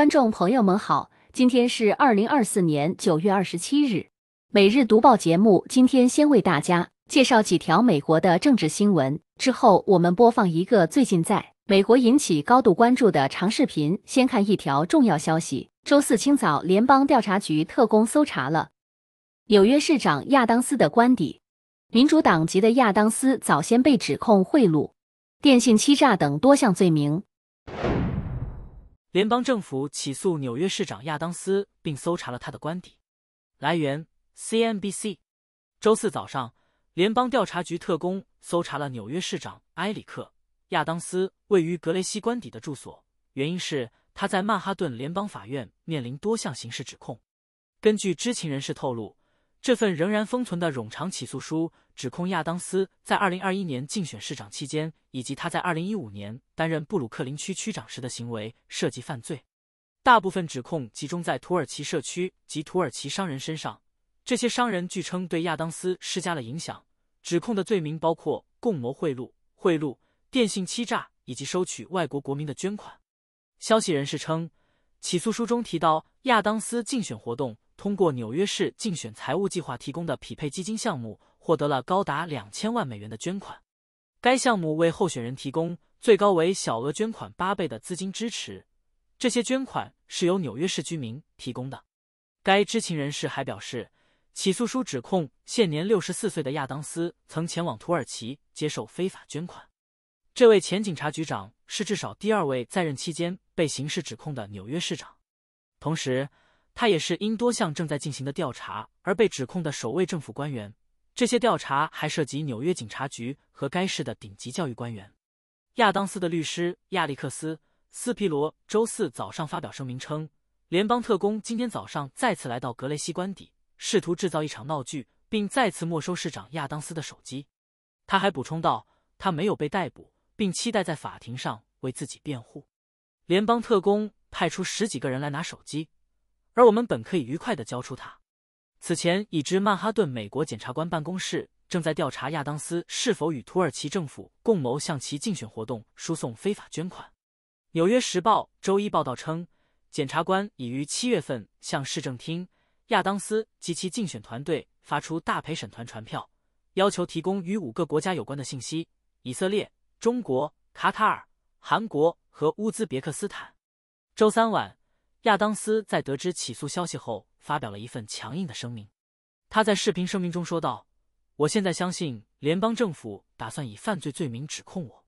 观众朋友们好，今天是二零二四年九月二十七日，每日读报节目今天先为大家介绍几条美国的政治新闻，之后我们播放一个最近在美国引起高度关注的长视频。先看一条重要消息：周四清早，联邦调查局特工搜查了纽约市长亚当斯的官邸。民主党籍的亚当斯早先被指控贿赂、电信欺诈等多项罪名。联邦政府起诉纽约市长亚当斯，并搜查了他的官邸。来源：CNBC。周四早上，联邦调查局特工搜查了纽约市长埃里克·亚当斯位于格雷西官邸的住所，原因是他在曼哈顿联邦法院面临多项刑事指控。根据知情人士透露。这份仍然封存的冗长起诉书指控亚当斯在二零二一年竞选市长期间，以及他在二零一五年担任布鲁克林区区长时的行为涉及犯罪。大部分指控集中在土耳其社区及土耳其商人身上，这些商人据称对亚当斯施加了影响。指控的罪名包括共谋贿赂、贿赂、电信欺诈以及收取外国国民的捐款。消息人士称，起诉书中提到亚当斯竞选活动。通过纽约市竞选财务计划提供的匹配基金项目，获得了高达两千万美元的捐款。该项目为候选人提供最高为小额捐款八倍的资金支持。这些捐款是由纽约市居民提供的。该知情人士还表示，起诉书指控现年六十四岁的亚当斯曾前往土耳其接受非法捐款。这位前警察局长是至少第二位在任期间被刑事指控的纽约市长。同时。他也是因多项正在进行的调查而被指控的首位政府官员。这些调查还涉及纽约警察局和该市的顶级教育官员。亚当斯的律师亚历克斯·斯皮罗周四早上发表声明称，联邦特工今天早上再次来到格雷西官邸，试图制造一场闹剧，并再次没收市长亚当斯的手机。他还补充道，他没有被逮捕，并期待在法庭上为自己辩护。联邦特工派出十几个人来拿手机。而我们本可以愉快的交出它。此前已知，曼哈顿美国检察官办公室正在调查亚当斯是否与土耳其政府共谋向其竞选活动输送非法捐款。《纽约时报》周一报道称，检察官已于七月份向市政厅、亚当斯及其竞选团队发出大陪审团传票，要求提供与五个国家有关的信息：以色列、中国、卡塔尔、韩国和乌兹别克斯坦。周三晚。亚当斯在得知起诉消息后，发表了一份强硬的声明。他在视频声明中说道：“我现在相信联邦政府打算以犯罪罪名指控我。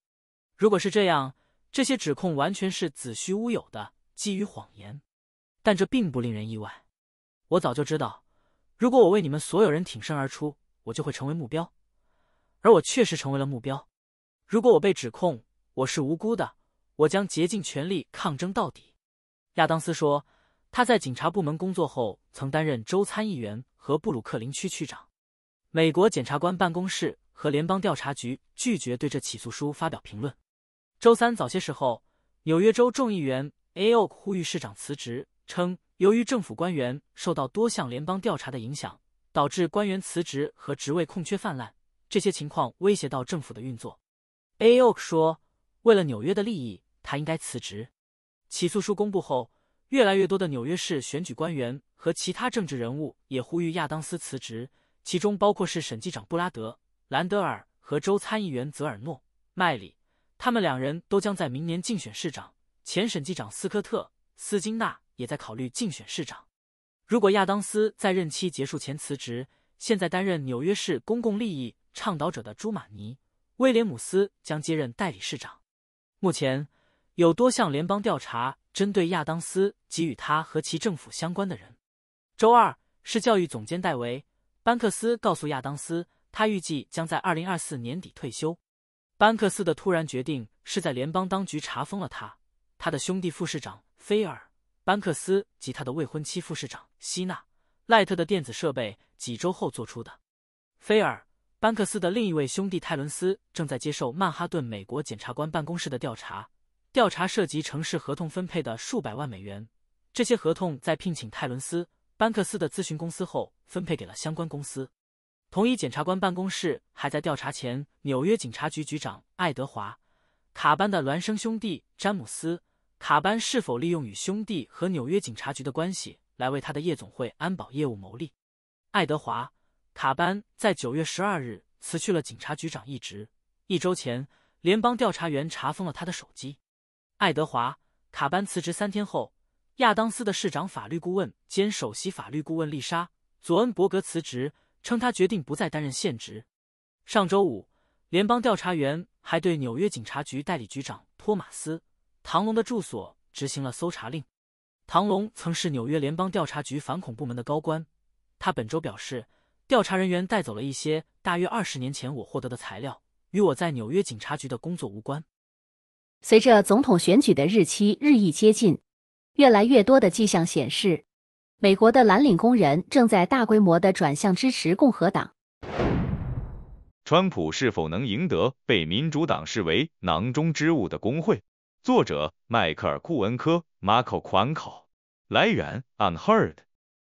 如果是这样，这些指控完全是子虚乌有的，基于谎言。但这并不令人意外。我早就知道，如果我为你们所有人挺身而出，我就会成为目标。而我确实成为了目标。如果我被指控，我是无辜的，我将竭尽全力抗争到底。”亚当斯说，他在警察部门工作后，曾担任州参议员和布鲁克林区区长。美国检察官办公室和联邦调查局拒绝对这起诉书发表评论。周三早些时候，纽约州众议员 A.O. 呼吁市长辞职，称由于政府官员受到多项联邦调查的影响，导致官员辞职和职位空缺泛滥，这些情况威胁到政府的运作。A.O. 说，为了纽约的利益，他应该辞职。起诉书公布后，越来越多的纽约市选举官员和其他政治人物也呼吁亚当斯辞职，其中包括市审计长布拉德·兰德尔和州参议员泽尔诺·麦里。他们两人都将在明年竞选市长。前审计长斯科特·斯金纳也在考虑竞选市长。如果亚当斯在任期结束前辞职，现在担任纽约市公共利益倡导者的朱马尼·威廉姆斯将接任代理市长。目前。有多项联邦调查针对亚当斯及与他和其政府相关的人。周二，是教育总监戴维·班克斯告诉亚当斯，他预计将在二零二四年底退休。班克斯的突然决定是在联邦当局查封了他、他的兄弟副市长菲尔·班克斯及他的未婚妻副市长希娜·赖特的电子设备几周后做出的。菲尔·班克斯的另一位兄弟泰伦斯正在接受曼哈顿美国检察官办公室的调查。调查涉及城市合同分配的数百万美元，这些合同在聘请泰伦斯·班克斯的咨询公司后分配给了相关公司。同一检察官办公室还在调查前纽约警察局局长爱德华·卡班的孪生兄弟詹姆斯·卡班是否利用与兄弟和纽约警察局的关系来为他的夜总会安保业务牟利。爱德华·卡班在9月12日辞去了警察局长一职，一周前，联邦调查员查封了他的手机。爱德华·卡班辞职三天后，亚当斯的市长法律顾问兼首席法律顾问丽莎·佐恩伯格辞职，称他决定不再担任现职。上周五，联邦调查员还对纽约警察局代理局长托马斯·唐龙的住所执行了搜查令。唐龙曾是纽约联邦调查局反恐部门的高官，他本周表示，调查人员带走了一些大约二十年前我获得的材料，与我在纽约警察局的工作无关。随着总统选举的日期日益接近，越来越多的迹象显示，美国的蓝领工人正在大规模的转向支持共和党。川普是否能赢得被民主党视为囊中之物的工会？作者：迈克尔·库恩科 m r c o q u a n c o 来源：Unheard。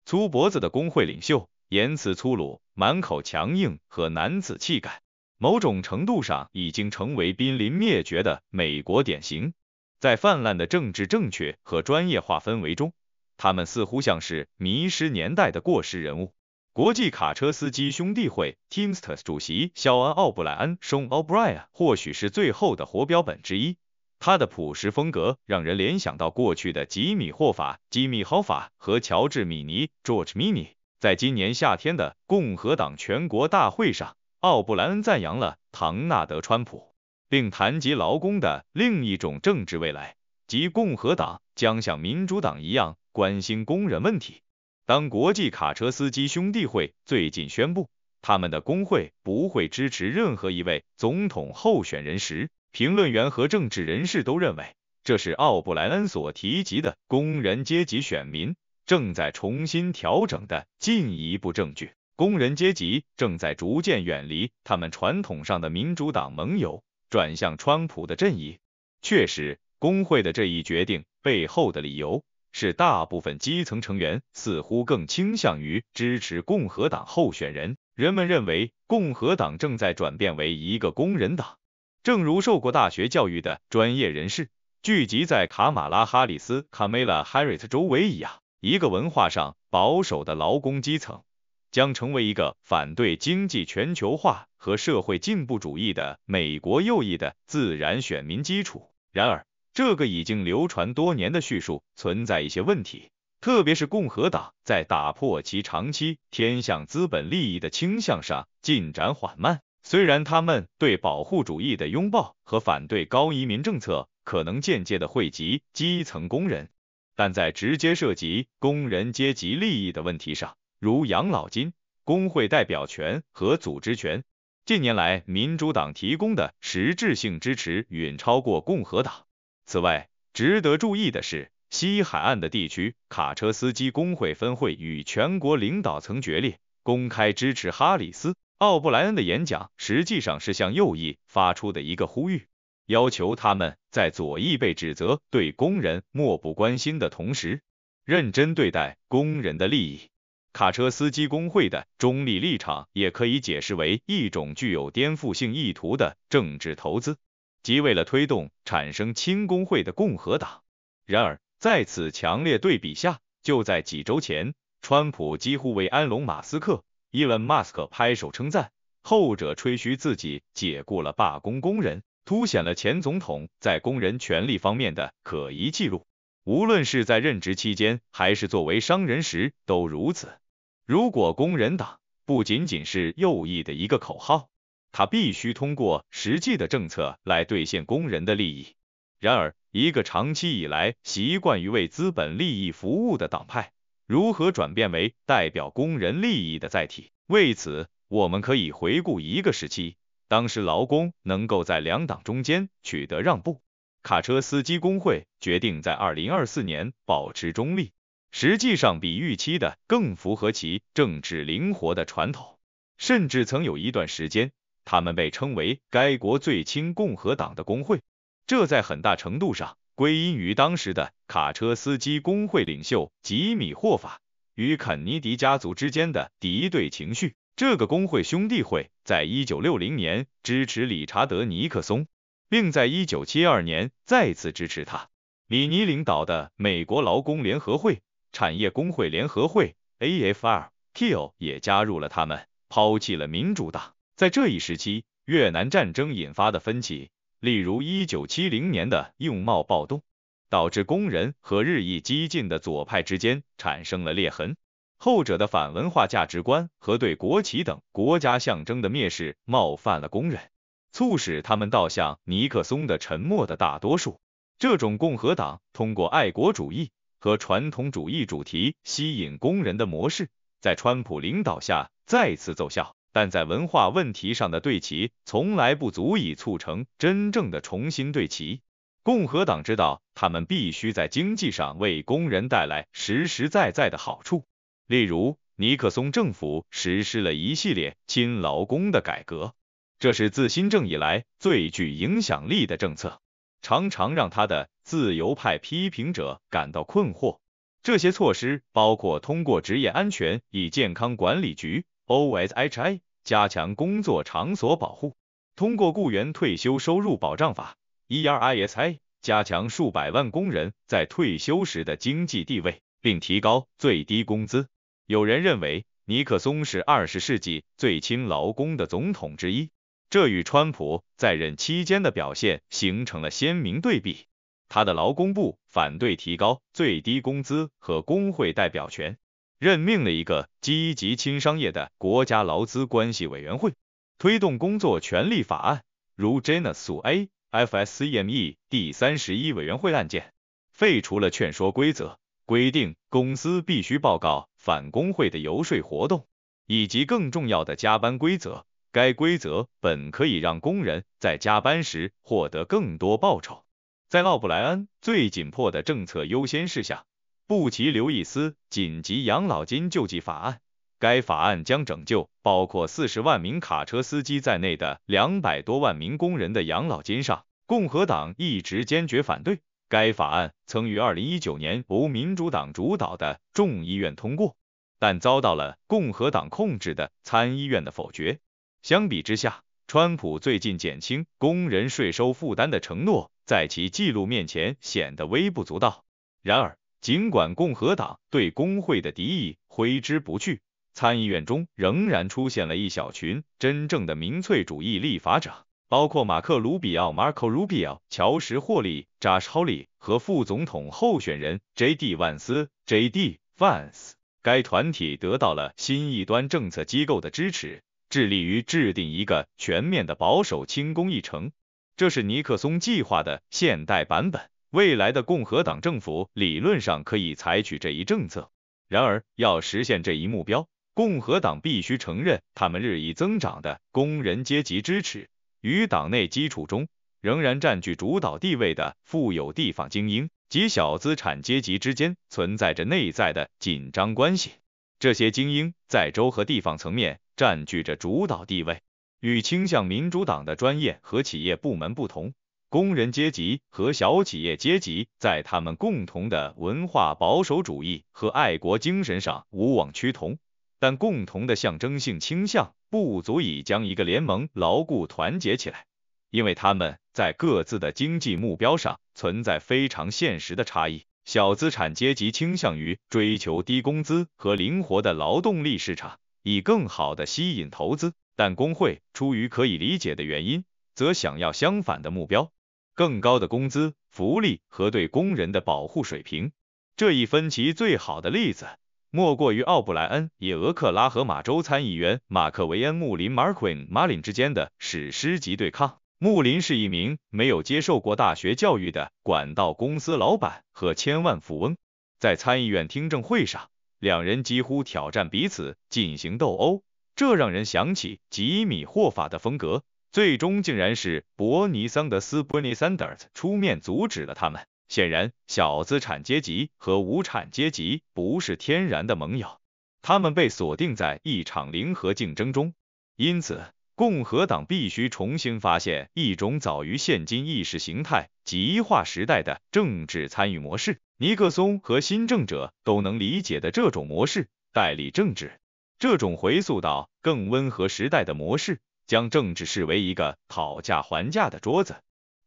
粗脖子的工会领袖，言辞粗鲁，满口强硬和男子气概。某种程度上已经成为濒临灭绝的美国典型。在泛滥的政治正确和专业化氛围中，他们似乎像是迷失年代的过时人物。国际卡车司机兄弟会 （Teamsters） 主席肖恩·奥布莱恩 （Sean O'Brien） 或许是最后的活标本之一。他的朴实风格让人联想到过去的吉米·霍法 （Jimmy Hoffa） 和乔治·米尼 （George m i n i 在今年夏天的共和党全国大会上。奥布莱恩赞扬了唐纳德·川普，并谈及劳工的另一种政治未来，即共和党将像民主党一样关心工人问题。当国际卡车司机兄弟会最近宣布他们的工会不会支持任何一位总统候选人时，评论员和政治人士都认为这是奥布莱恩所提及的工人阶级选民正在重新调整的进一步证据。工人阶级正在逐渐远离他们传统上的民主党盟友，转向川普的阵营。确实，工会的这一决定背后的理由是，大部分基层成员似乎更倾向于支持共和党候选人。人们认为，共和党正在转变为一个工人党，正如受过大学教育的专业人士聚集在卡马拉·哈里斯 （Kamala Harris） 周围一样，一个文化上保守的劳工基层。将成为一个反对经济全球化和社会进步主义的美国右翼的自然选民基础。然而，这个已经流传多年的叙述存在一些问题，特别是共和党在打破其长期偏向资本利益的倾向上进展缓慢。虽然他们对保护主义的拥抱和反对高移民政策可能间接的惠及基层工人，但在直接涉及工人阶级利益的问题上。如养老金、工会代表权和组织权。近年来，民主党提供的实质性支持远超过共和党。此外，值得注意的是，西海岸的地区卡车司机工会分会与全国领导层决裂，公开支持哈里斯·奥布莱恩的演讲，实际上是向右翼发出的一个呼吁，要求他们在左翼被指责对工人漠不关心的同时，认真对待工人的利益。卡车司机工会的中立立场也可以解释为一种具有颠覆性意图的政治投资，即为了推动产生亲工会的共和党。然而，在此强烈对比下，就在几周前，川普几乎为安隆·马斯克伊 l 马斯克拍手称赞，后者吹嘘自己解雇了罢工工人，凸显了前总统在工人权利方面的可疑记录。无论是在任职期间，还是作为商人时，都如此。如果工人党不仅仅是右翼的一个口号，它必须通过实际的政策来兑现工人的利益。然而，一个长期以来习惯于为资本利益服务的党派，如何转变为代表工人利益的载体？为此，我们可以回顾一个时期，当时劳工能够在两党中间取得让步。卡车司机工会决定在二零二四年保持中立，实际上比预期的更符合其政治灵活的传统。甚至曾有一段时间，他们被称为该国最亲共和党的工会，这在很大程度上归因于当时的卡车司机工会领袖吉米霍法与肯尼迪家族之间的敌对情绪。这个工会兄弟会在一九六零年支持理查德尼克松。并在一九七二年再次支持他。米尼领导的美国劳工联合会产业工会联合会 a f r c i l 也加入了他们，抛弃了民主党。在这一时期，越南战争引发的分歧，例如一九七零年的用帽暴动，导致工人和日益激进的左派之间产生了裂痕。后者的反文化价值观和对国旗等国家象征的蔑视，冒犯了工人。促使他们倒向尼克松的沉默的大多数。这种共和党通过爱国主义和传统主义主题吸引工人的模式，在川普领导下再次奏效，但在文化问题上的对齐从来不足以促成真正的重新对齐。共和党知道，他们必须在经济上为工人带来实实在在的好处，例如尼克松政府实施了一系列亲劳工的改革。这是自新政以来最具影响力的政策，常常让他的自由派批评者感到困惑。这些措施包括通过职业安全与健康管理局 （OSHI） 加强工作场所保护，通过雇员退休收入保障法 （ERISA） 加强数百万工人在退休时的经济地位，并提高最低工资。有人认为，尼克松是二十世纪最亲劳工的总统之一。这与川普在任期间的表现形成了鲜明对比。他的劳工部反对提高最低工资和工会代表权，任命了一个积极亲商业的国家劳资关系委员会，推动工作权利法案，如 Gina 诉 A.F.S.C.M.E. 第三十一委员会案件，废除了劝说规则，规定公司必须报告反工会的游说活动，以及更重要的加班规则。该规则本可以让工人在加班时获得更多报酬。在奥布莱恩最紧迫的政策优先事项——布奇·刘易斯紧急养老金救济法案——该法案将拯救包括四十万名卡车司机在内的两百多万名工人的养老金上，共和党一直坚决反对。该法案曾于二零一九年由民主党主导的众议院通过，但遭到了共和党控制的参议院的否决。相比之下，川普最近减轻工人税收负担的承诺，在其记录面前显得微不足道。然而，尽管共和党对工会的敌意挥之不去，参议院中仍然出现了一小群真正的民粹主义立法者，包括马克·卢比奥 （Marco Rubio）、乔什·霍利 （Josh Hawley） 和副总统候选人 J.D. 万斯 （J.D. Vance）。该团体得到了新一端政策机构的支持。致力于制定一个全面的保守轻工议程，这是尼克松计划的现代版本。未来的共和党政府理论上可以采取这一政策，然而要实现这一目标，共和党必须承认他们日益增长的工人阶级支持与党内基础中仍然占据主导地位的富有地方精英及小资产阶级之间存在着内在的紧张关系。这些精英在州和地方层面占据着主导地位。与倾向民主党的专业和企业部门不同，工人阶级和小企业阶级在他们共同的文化保守主义和爱国精神上无往趋同，但共同的象征性倾向不足以将一个联盟牢固团结起来，因为他们在各自的经济目标上存在非常现实的差异。小资产阶级倾向于追求低工资和灵活的劳动力市场，以更好地吸引投资；但工会出于可以理解的原因，则想要相反的目标：更高的工资、福利和对工人的保护水平。这一分歧最好的例子，莫过于奥布莱恩以俄克拉荷马州参议员马克·维恩·穆林 （Marquinh Marlin） 之间的史诗级对抗。穆林是一名没有接受过大学教育的管道公司老板和千万富翁，在参议院听证会上，两人几乎挑战彼此进行斗殴，这让人想起吉米·霍法的风格。最终，竟然是伯尼·桑德斯 （Bernie Sanders） 出面阻止了他们。显然，小资产阶级和无产阶级不是天然的盟友，他们被锁定在一场零和竞争中，因此。共和党必须重新发现一种早于现今意识形态极化时代的政治参与模式，尼克松和新政者都能理解的这种模式——代理政治。这种回溯到更温和时代的模式，将政治视为一个讨价还价的桌子，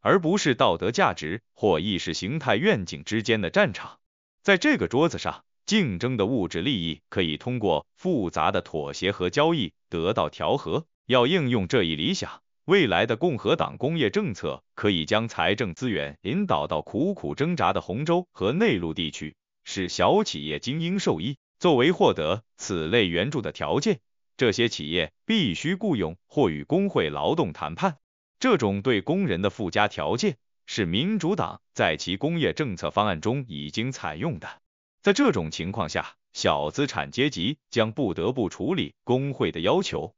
而不是道德价值或意识形态愿景之间的战场。在这个桌子上，竞争的物质利益可以通过复杂的妥协和交易得到调和。要应用这一理想，未来的共和党工业政策可以将财政资源引导到苦苦挣扎的洪州和内陆地区，使小企业精英受益。作为获得此类援助的条件，这些企业必须雇佣或与工会劳动谈判。这种对工人的附加条件是民主党在其工业政策方案中已经采用的。在这种情况下，小资产阶级将不得不处理工会的要求。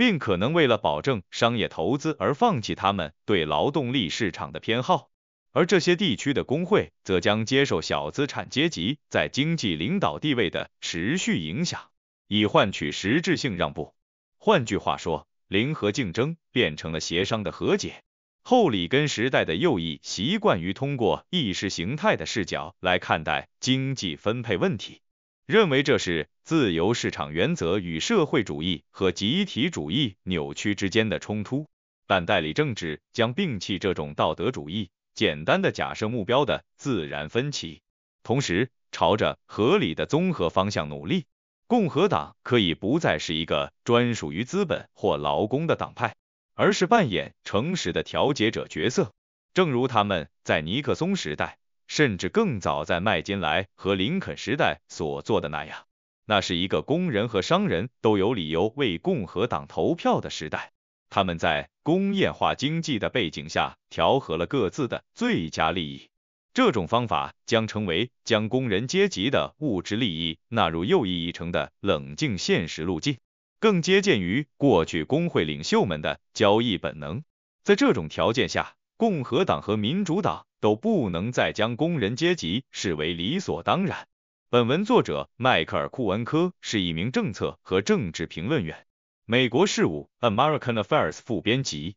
并可能为了保证商业投资而放弃他们对劳动力市场的偏好，而这些地区的工会则将接受小资产阶级在经济领导地位的持续影响，以换取实质性让步。换句话说，零和竞争变成了协商的和解。后里根时代的右翼习惯于通过意识形态的视角来看待经济分配问题。认为这是自由市场原则与社会主义和集体主义扭曲之间的冲突，但代理政治将摒弃这种道德主义，简单的假设目标的自然分歧，同时朝着合理的综合方向努力。共和党可以不再是一个专属于资本或劳工的党派，而是扮演诚实的调节者角色，正如他们在尼克松时代。甚至更早，在麦金莱和林肯时代所做的那样，那是一个工人和商人都有理由为共和党投票的时代。他们在工业化经济的背景下调和了各自的最佳利益。这种方法将成为将工人阶级的物质利益纳入右翼议程的冷静现实路径，更接近于过去工会领袖们的交易本能。在这种条件下，共和党和民主党。都不能再将工人阶级视为理所当然。本文作者迈克尔·库文科是一名政策和政治评论员，《美国事务》（American Affairs） 副编辑。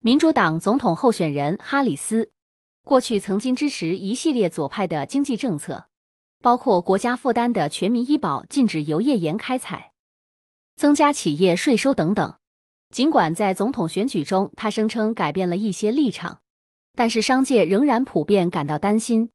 民主党总统候选人哈里斯过去曾经支持一系列左派的经济政策，包括国家负担的全民医保、禁止油页岩开采、增加企业税收等等。尽管在总统选举中，他声称改变了一些立场。但是商界仍然普遍感到担心，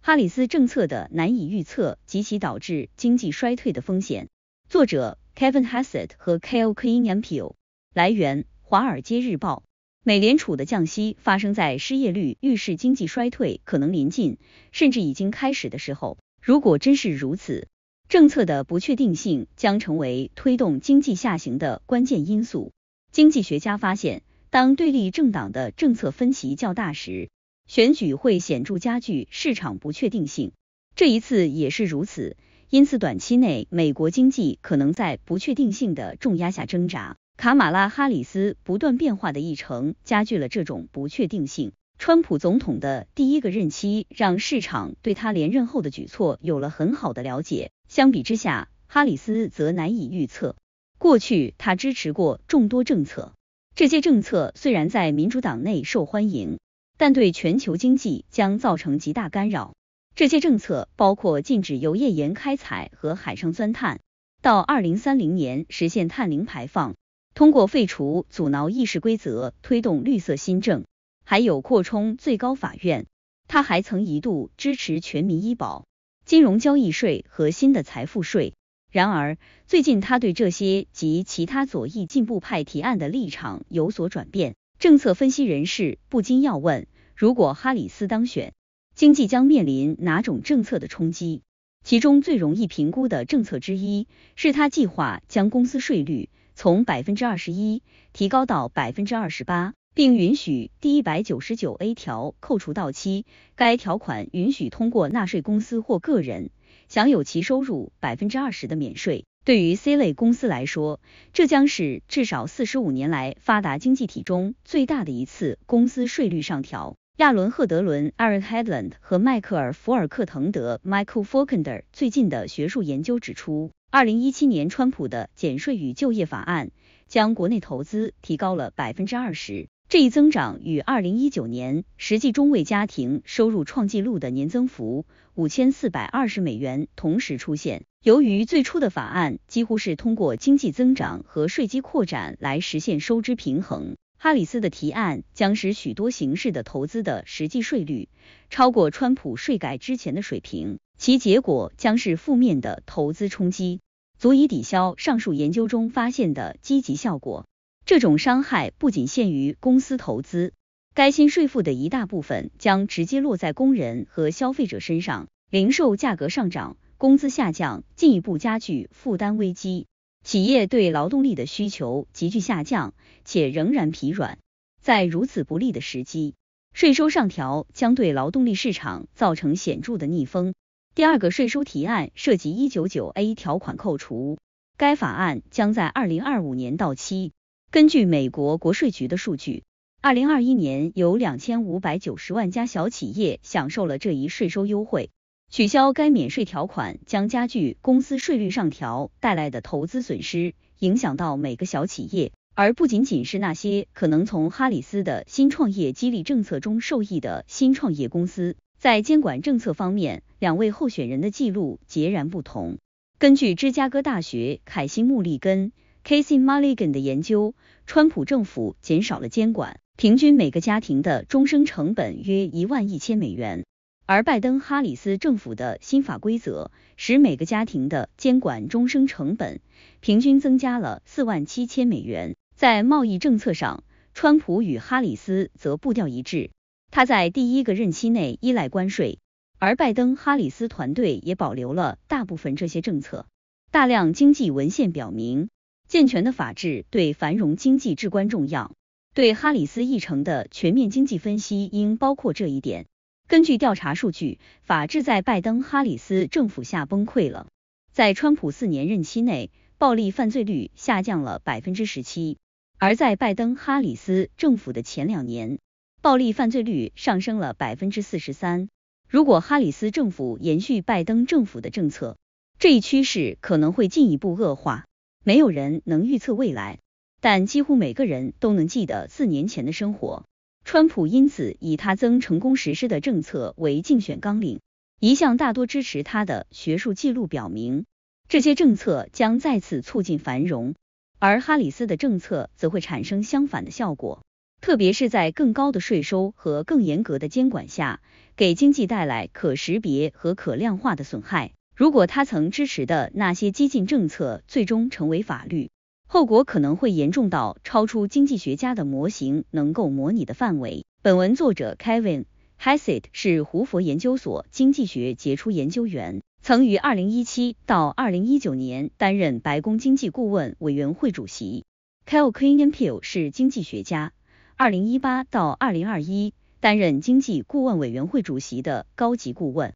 哈里斯政策的难以预测及其导致经济衰退的风险。作者 Kevin Hassett 和 k l e Kinyampeo 来源：华尔街日报。美联储的降息发生在失业率预示经济衰退可能临近，甚至已经开始的时候。如果真是如此，政策的不确定性将成为推动经济下行的关键因素。经济学家发现。当对立政党的政策分歧较大时，选举会显著加剧市场不确定性。这一次也是如此，因此短期内美国经济可能在不确定性的重压下挣扎。卡马拉哈里斯不断变化的议程加剧了这种不确定性。川普总统的第一个任期让市场对他连任后的举措有了很好的了解，相比之下，哈里斯则难以预测。过去他支持过众多政策。这些政策虽然在民主党内受欢迎，但对全球经济将造成极大干扰。这些政策包括禁止油页岩开采和海上钻探，到二零三零年实现碳零排放，通过废除阻挠议事规则推动绿色新政，还有扩充最高法院。他还曾一度支持全民医保、金融交易税和新的财富税。然而，最近他对这些及其他左翼进步派提案的立场有所转变。政策分析人士不禁要问：如果哈里斯当选，经济将面临哪种政策的冲击？其中最容易评估的政策之一是他计划将公司税率从百分之二十一提高到百分之二十八，并允许第一百九十九 A 条扣除到期。该条款允许通过纳税公司或个人。享有其收入百分之二十的免税。对于 C 类公司来说，这将是至少四十五年来发达经济体中最大的一次公司税率上调。亚伦·赫德伦 e r i c Headland） 和迈克尔·福尔克滕德 （Michael Falkender） 最近的学术研究指出，二零一七年川普的减税与就业法案将国内投资提高了百分之二十。这一增长与二零一九年实际中位家庭收入创纪录的年增幅五千四百二十美元同时出现。由于最初的法案几乎是通过经济增长和税基扩展来实现收支平衡，哈里斯的提案将使许多形式的投资的实际税率超过川普税改之前的水平，其结果将是负面的投资冲击，足以抵消上述研究中发现的积极效果。这种伤害不仅限于公司投资，该新税负的一大部分将直接落在工人和消费者身上，零售价格上涨，工资下降，进一步加剧负担危机。企业对劳动力的需求急剧下降，且仍然疲软。在如此不利的时机，税收上调将对劳动力市场造成显著的逆风。第二个税收提案涉及一九九 A 条款扣除，该法案将在二零二五年到期。根据美国国税局的数据，二零二一年有两千五百九十万家小企业享受了这一税收优惠。取消该免税条款将加剧公司税率上调带来的投资损失，影响到每个小企业，而不仅仅是那些可能从哈里斯的新创业激励政策中受益的新创业公司。在监管政策方面，两位候选人的记录截然不同。根据芝加哥大学凯辛·穆利根。Casey Mulligan 的研究，川普政府减少了监管，平均每个家庭的终生成本约一万一千美元，而拜登哈里斯政府的新法规则使每个家庭的监管终生成本平均增加了四万七千美元。在贸易政策上，川普与哈里斯则步调一致，他在第一个任期内依赖关税，而拜登哈里斯团队也保留了大部分这些政策。大量经济文献表明。健全的法治对繁荣经济至关重要。对哈里斯议程的全面经济分析应包括这一点。根据调查数据，法治在拜登哈里斯政府下崩溃了。在川普四年任期内，暴力犯罪率下降了百分之十七，而在拜登哈里斯政府的前两年，暴力犯罪率上升了百分之四十三。如果哈里斯政府延续拜登政府的政策，这一趋势可能会进一步恶化。没有人能预测未来，但几乎每个人都能记得四年前的生活。川普因此以他曾成功实施的政策为竞选纲领，一项大多支持他的学术记录表明，这些政策将再次促进繁荣，而哈里斯的政策则会产生相反的效果，特别是在更高的税收和更严格的监管下，给经济带来可识别和可量化的损害。如果他曾支持的那些激进政策最终成为法律，后果可能会严重到超出经济学家的模型能够模拟的范围。本文作者 Kevin h e s i t 是胡佛研究所经济学杰出研究员，曾于2017到2019年担任白宫经济顾问委员会主席。Kael q u i n n e p i l h 是经济学家，2018到2021任经济顾问委员会主席的高级顾问。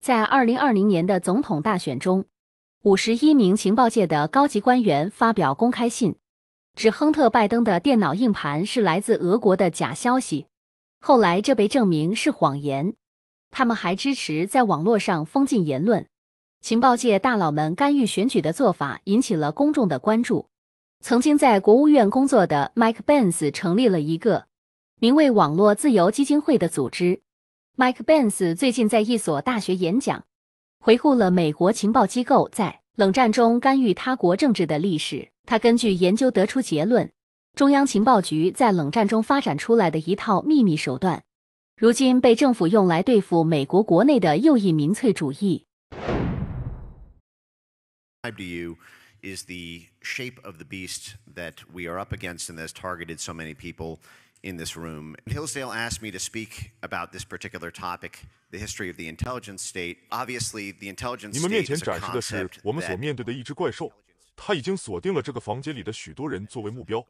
在二零二零年的总统大选中，五十一名情报界的高级官员发表公开信，指亨特·拜登的电脑硬盘是来自俄国的假消息。后来这被证明是谎言。他们还支持在网络上封禁言论。情报界大佬们干预选举的做法引起了公众的关注。曾经在国务院工作的 Mike b e n z 成立了一个名为“网络自由基金会”的组织。Mike b e n c e 最近在一所大学演讲，回顾了美国情报机构在冷战中干预他国政治的历史。他根据研究得出结论：中央情报局在冷战中发展出来的一套秘密手段，如今被政府用来对付美国国内的右翼民粹主义。in this room, Hillsdale asked me to speak about this particular topic, the history of the intelligence state. Obviously, the intelligence state is a concept. 你们面前展示的是我们所面对的一只怪兽，它已经锁定了这个房间里的许多人作为目标。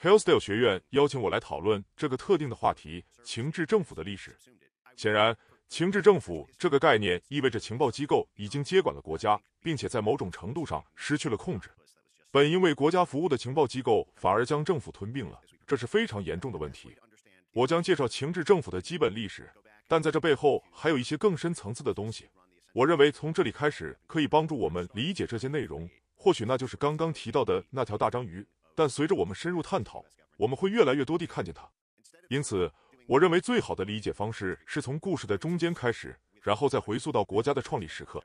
Hillsdale 学院邀请我来讨论这个特定的话题——情治政府的历史。显然，情治政府这个概念意味着情报机构已经接管了国家，并且在某种程度上失去了控制。本应为国家服务的情报机构，反而将政府吞并了，这是非常严重的问题。我将介绍情治政府的基本历史，但在这背后还有一些更深层次的东西。我认为从这里开始可以帮助我们理解这些内容。或许那就是刚刚提到的那条大章鱼，但随着我们深入探讨，我们会越来越多地看见它。因此，我认为最好的理解方式是从故事的中间开始，然后再回溯到国家的创立时刻。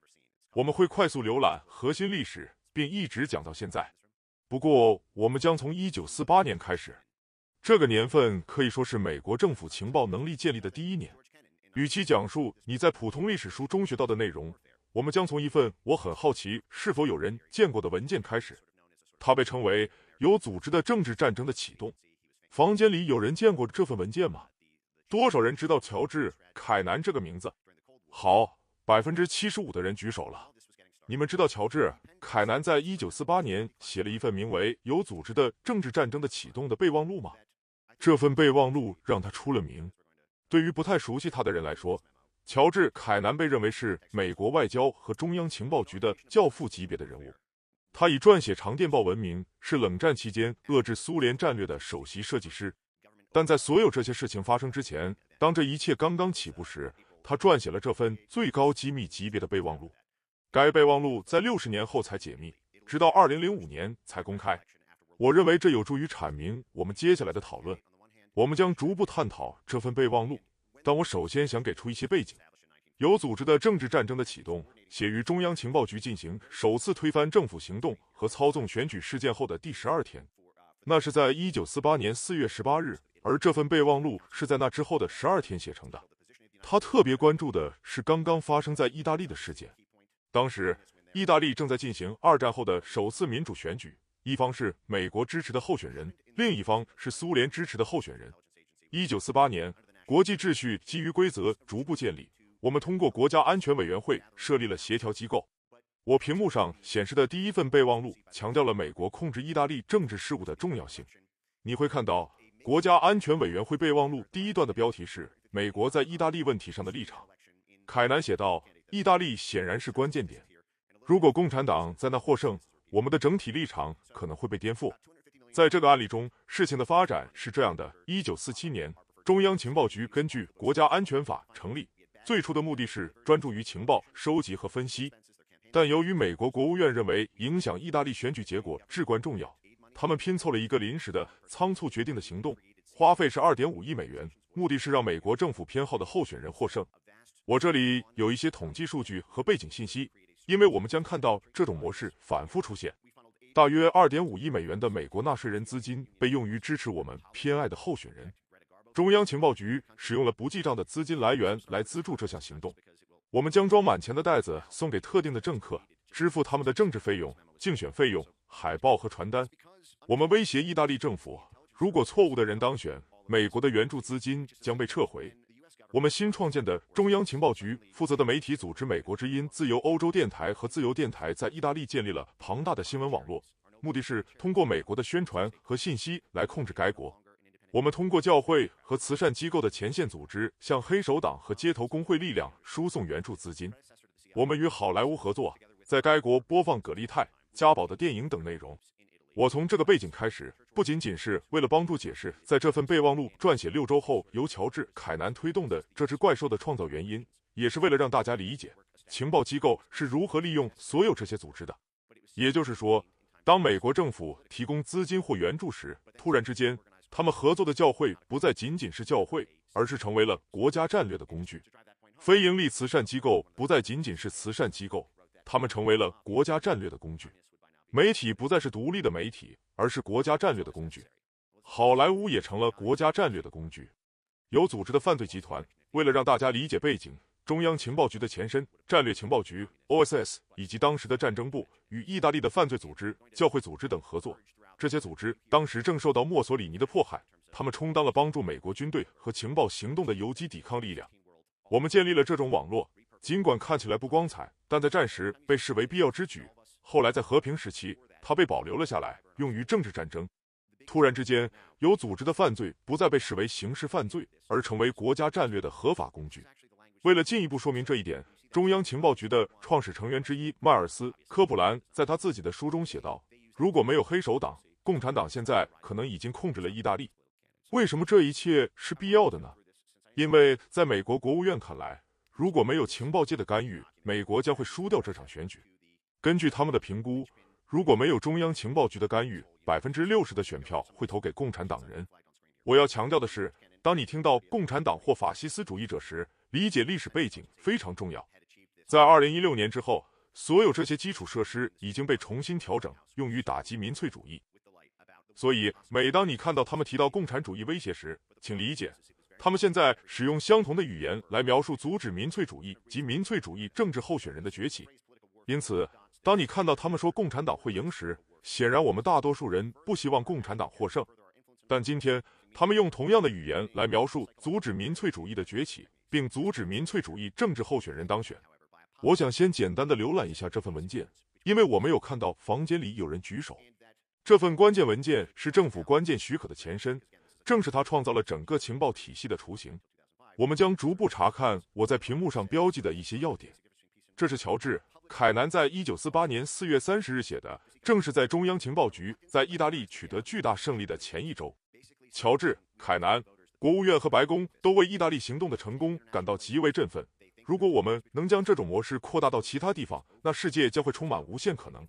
我们会快速浏览核心历史。并一直讲到现在。不过，我们将从一九四八年开始，这个年份可以说是美国政府情报能力建立的第一年。与其讲述你在普通历史书中学到的内容，我们将从一份我很好奇是否有人见过的文件开始。它被称为“有组织的政治战争的启动”。房间里有人见过这份文件吗？多少人知道乔治·凯南这个名字？好，百分之七十五的人举手了。你们知道乔治·凯南在1948年写了一份名为《有组织的政治战争的启动》的备忘录吗？这份备忘录让他出了名。对于不太熟悉他的人来说，乔治·凯南被认为是美国外交和中央情报局的教父级别的人物。他以撰写长电报闻名，是冷战期间遏制苏联战略的首席设计师。但在所有这些事情发生之前，当这一切刚刚起步时，他撰写了这份最高机密级别的备忘录。该备忘录在六十年后才解密，直到二零零五年才公开。我认为这有助于阐明我们接下来的讨论。我们将逐步探讨这份备忘录，但我首先想给出一些背景。有组织的政治战争的启动写于中央情报局进行首次推翻政府行动和操纵选举事件后的第十二天，那是在一九四八年四月十八日，而这份备忘录是在那之后的十二天写成的。他特别关注的是刚刚发生在意大利的事件。当时，意大利正在进行二战后的首次民主选举，一方是美国支持的候选人，另一方是苏联支持的候选人。一九四八年，国际秩序基于规则逐步建立。我们通过国家安全委员会设立了协调机构。我屏幕上显示的第一份备忘录强调了美国控制意大利政治事务的重要性。你会看到国家安全委员会备忘录第一段的标题是“美国在意大利问题上的立场”。凯南写道。意大利显然是关键点。如果共产党在那获胜，我们的整体立场可能会被颠覆。在这个案例中，事情的发展是这样的：一九四七年，中央情报局根据国家安全法成立，最初的目的是专注于情报收集和分析。但由于美国国务院认为影响意大利选举结果至关重要，他们拼凑了一个临时的、仓促决定的行动，花费是二点五亿美元，目的是让美国政府偏好的候选人获胜。我这里有一些统计数据和背景信息，因为我们将看到这种模式反复出现。大约二点五亿美元的美国纳税人资金被用于支持我们偏爱的候选人。中央情报局使用了不记账的资金来源来资助这项行动。我们将装满钱的袋子送给特定的政客，支付他们的政治费用、竞选费用、海报和传单。我们威胁意大利政府，如果错误的人当选，美国的援助资金将被撤回。我们新创建的中央情报局负责的媒体组织美国之音、自由欧洲电台和自由电台在意大利建立了庞大的新闻网络，目的是通过美国的宣传和信息来控制该国。我们通过教会和慈善机构的前线组织向黑手党和街头工会力量输送援助资金。我们与好莱坞合作，在该国播放葛利泰、加宝的电影等内容。我从这个背景开始，不仅仅是为了帮助解释，在这份备忘录撰写六周后，由乔治·凯南推动的这只怪兽的创造原因，也是为了让大家理解情报机构是如何利用所有这些组织的。也就是说，当美国政府提供资金或援助时，突然之间，他们合作的教会不再仅仅是教会，而是成为了国家战略的工具；非盈利慈善机构不再仅仅是慈善机构，他们成为了国家战略的工具。媒体不再是独立的媒体，而是国家战略的工具。好莱坞也成了国家战略的工具。有组织的犯罪集团为了让大家理解背景，中央情报局的前身战略情报局 （OSS） 以及当时的战争部与意大利的犯罪组织、教会组织等合作。这些组织当时正受到墨索里尼的迫害，他们充当了帮助美国军队和情报行动的游击抵抗力量。我们建立了这种网络，尽管看起来不光彩，但在战时被视为必要之举。后来在和平时期，它被保留了下来，用于政治战争。突然之间，有组织的犯罪不再被视为刑事犯罪，而成为国家战略的合法工具。为了进一步说明这一点，中央情报局的创始成员之一迈尔斯·科普兰在他自己的书中写道：“如果没有黑手党，共产党现在可能已经控制了意大利。”为什么这一切是必要的呢？因为在美国国务院看来，如果没有情报界的干预，美国将会输掉这场选举。根据他们的评估，如果没有中央情报局的干预，百分之六十的选票会投给共产党人。我要强调的是，当你听到共产党或法西斯主义者时，理解历史背景非常重要。在二零一六年之后，所有这些基础设施已经被重新调整，用于打击民粹主义。所以，每当你看到他们提到共产主义威胁时，请理解，他们现在使用相同的语言来描述阻止民粹主义及民粹主义政治候选人的崛起。因此。当你看到他们说共产党会赢时，显然我们大多数人不希望共产党获胜。但今天，他们用同样的语言来描述阻止民粹主义的崛起，并阻止民粹主义政治候选人当选。我想先简单的浏览一下这份文件，因为我没有看到房间里有人举手。这份关键文件是政府关键许可的前身，正是它创造了整个情报体系的雏形。我们将逐步查看我在屏幕上标记的一些要点。这是乔治。凯南在一九四八年四月三十日写的，正是在中央情报局在意大利取得巨大胜利的前一周。乔治·凯南、国务院和白宫都为意大利行动的成功感到极为振奋。如果我们能将这种模式扩大到其他地方，那世界将会充满无限可能。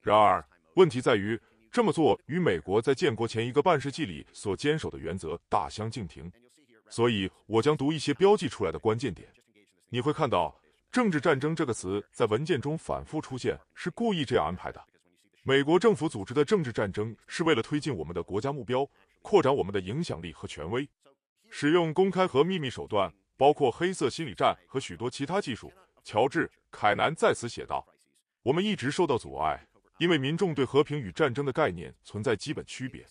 然而，问题在于这么做与美国在建国前一个半世纪里所坚守的原则大相径庭。所以，我将读一些标记出来的关键点。你会看到。政治战争这个词在文件中反复出现，是故意这样安排的。美国政府组织的政治战争是为了推进我们的国家目标，扩展我们的影响力和权威，使用公开和秘密手段，包括黑色心理战和许多其他技术。乔治·凯南在此写道：“我们一直受到阻碍，因为民众对和平与战争的概念存在基本区别。”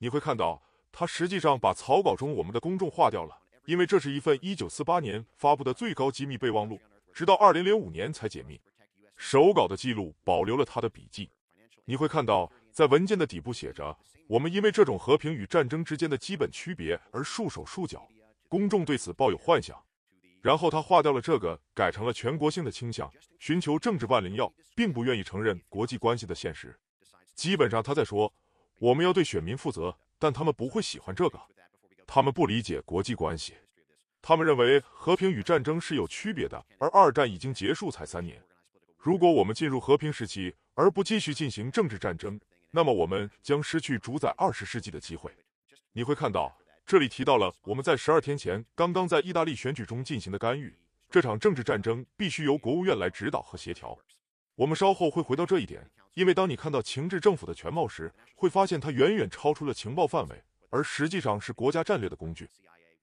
你会看到，他实际上把草稿中我们的公众划掉了，因为这是一份1948年发布的最高机密备忘录。直到二零零五年才解密，手稿的记录保留了他的笔记。你会看到，在文件的底部写着：“我们因为这种和平与战争之间的基本区别而束手束脚，公众对此抱有幻想。”然后他划掉了这个，改成了全国性的倾向，寻求政治万灵药，并不愿意承认国际关系的现实。基本上他在说：“我们要对选民负责，但他们不会喜欢这个，他们不理解国际关系。”他们认为和平与战争是有区别的，而二战已经结束才三年。如果我们进入和平时期而不继续进行政治战争，那么我们将失去主宰二十世纪的机会。你会看到，这里提到了我们在十二天前刚刚在意大利选举中进行的干预。这场政治战争必须由国务院来指导和协调。我们稍后会回到这一点，因为当你看到情治政府的全貌时，会发现它远远超出了情报范围，而实际上是国家战略的工具。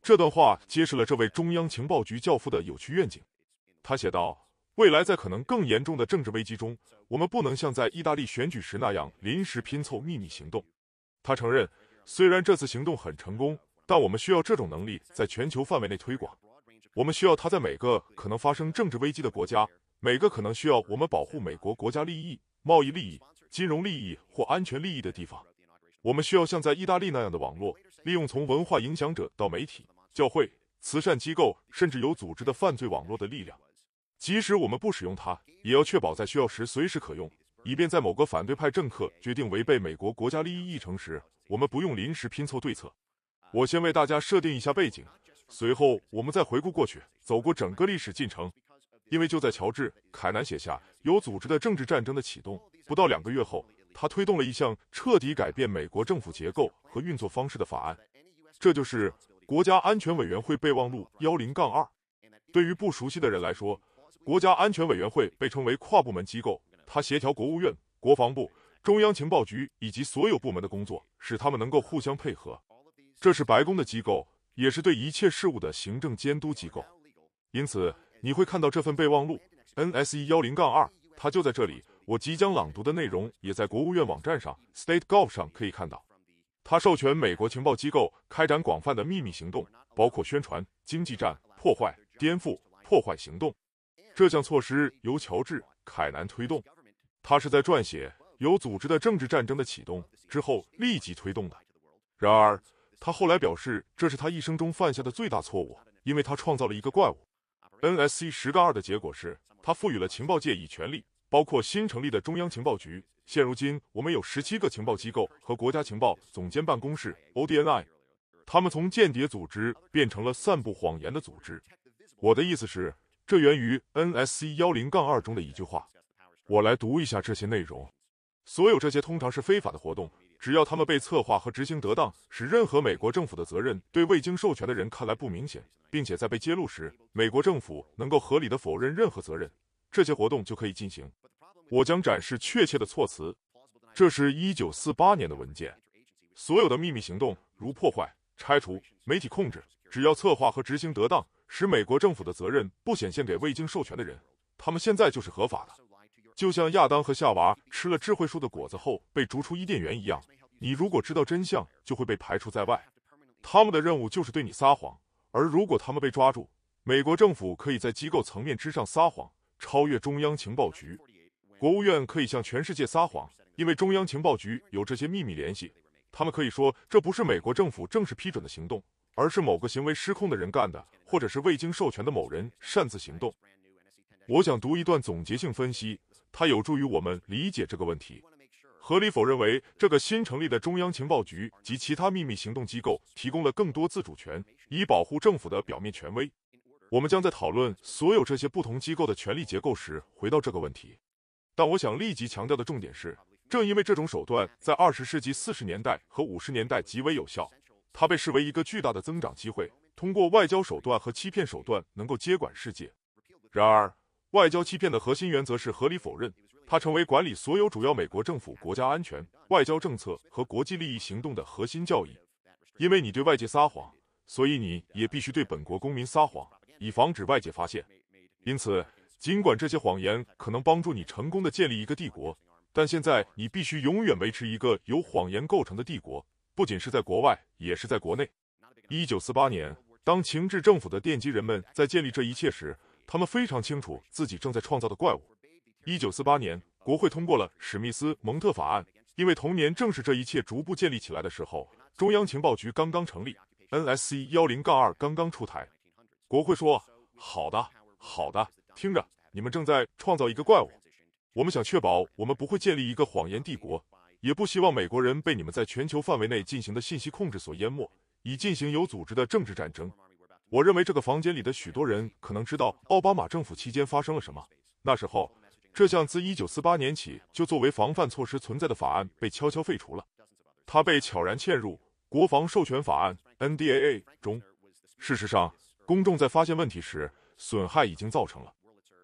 这段话揭示了这位中央情报局教父的有趣愿景。他写道：“未来在可能更严重的政治危机中，我们不能像在意大利选举时那样临时拼凑秘密行动。”他承认，虽然这次行动很成功，但我们需要这种能力在全球范围内推广。我们需要他在每个可能发生政治危机的国家，每个可能需要我们保护美国国家利益、贸易利益、金融利益或安全利益的地方。我们需要像在意大利那样的网络，利用从文化影响者到媒体。教会、慈善机构，甚至有组织的犯罪网络的力量。即使我们不使用它，也要确保在需要时随时可用，以便在某个反对派政客决定违背美国国家利益议程时，我们不用临时拼凑对策。我先为大家设定一下背景，随后我们再回顾过去，走过整个历史进程。因为就在乔治·凯南写下“有组织的政治战争”的启动不到两个月后，他推动了一项彻底改变美国政府结构和运作方式的法案，这就是。国家安全委员会备忘录幺零杠二，对于不熟悉的人来说，国家安全委员会被称为跨部门机构，它协调国务院、国防部、中央情报局以及所有部门的工作，使他们能够互相配合。这是白宫的机构，也是对一切事务的行政监督机构。因此，你会看到这份备忘录 NSE 幺零杠二，它就在这里。我即将朗读的内容也在国务院网站上 State.gov 上可以看到。他授权美国情报机构开展广泛的秘密行动，包括宣传、经济战、破坏、颠覆、破坏行动。这项措施由乔治·凯南推动，他是在撰写《有组织的政治战争的启动》之后立即推动的。然而，他后来表示这是他一生中犯下的最大错误，因为他创造了一个怪物。N.S.C. 十杠二的结果是他赋予了情报界以权力。包括新成立的中央情报局。现如今，我们有十七个情报机构和国家情报总监办公室 （ODNI）。他们从间谍组织变成了散布谎言的组织。我的意思是，这源于 NSC 幺零杠二中的一句话。我来读一下这些内容：所有这些通常是非法的活动，只要他们被策划和执行得当，使任何美国政府的责任。对未经授权的人看来不明显，并且在被揭露时，美国政府能够合理的否认任何责任。这些活动就可以进行。我将展示确切的措辞。这是一九四八年的文件。所有的秘密行动，如破坏、拆除、媒体控制，只要策划和执行得当，使美国政府的责任不显现给未经授权的人，他们现在就是合法的。就像亚当和夏娃吃了智慧树的果子后被逐出伊甸园一样，你如果知道真相，就会被排除在外。他们的任务就是对你撒谎，而如果他们被抓住，美国政府可以在机构层面之上撒谎。超越中央情报局，国务院可以向全世界撒谎，因为中央情报局有这些秘密联系。他们可以说这不是美国政府正式批准的行动，而是某个行为失控的人干的，或者是未经授权的某人擅自行动。我想读一段总结性分析，它有助于我们理解这个问题。合理否认为这个新成立的中央情报局及其他秘密行动机构提供了更多自主权，以保护政府的表面权威。我们将在讨论所有这些不同机构的权力结构时回到这个问题，但我想立即强调的重点是，正因为这种手段在二十世纪四十年代和五十年代极为有效，它被视为一个巨大的增长机会，通过外交手段和欺骗手段能够接管世界。然而，外交欺骗的核心原则是合理否认，它成为管理所有主要美国政府国家安全、外交政策和国际利益行动的核心教义。因为你对外界撒谎，所以你也必须对本国公民撒谎。以防止外界发现。因此，尽管这些谎言可能帮助你成功的建立一个帝国，但现在你必须永远维持一个由谎言构成的帝国，不仅是在国外，也是在国内。一九四八年，当情治政府的奠基人们在建立这一切时，他们非常清楚自己正在创造的怪物。一九四八年，国会通过了史密斯蒙特法案，因为同年正是这一切逐步建立起来的时候。中央情报局刚刚成立，NSC 幺零杠二刚刚出台。国会说：“好的，好的，听着，你们正在创造一个怪物。我们想确保我们不会建立一个谎言帝国，也不希望美国人被你们在全球范围内进行的信息控制所淹没，以进行有组织的政治战争。我认为这个房间里的许多人可能知道奥巴马政府期间发生了什么。那时候，这项自1948年起就作为防范措施存在的法案被悄悄废除了，它被悄然嵌入国防授权法案 （NDAA） 中。事实上。”公众在发现问题时，损害已经造成了。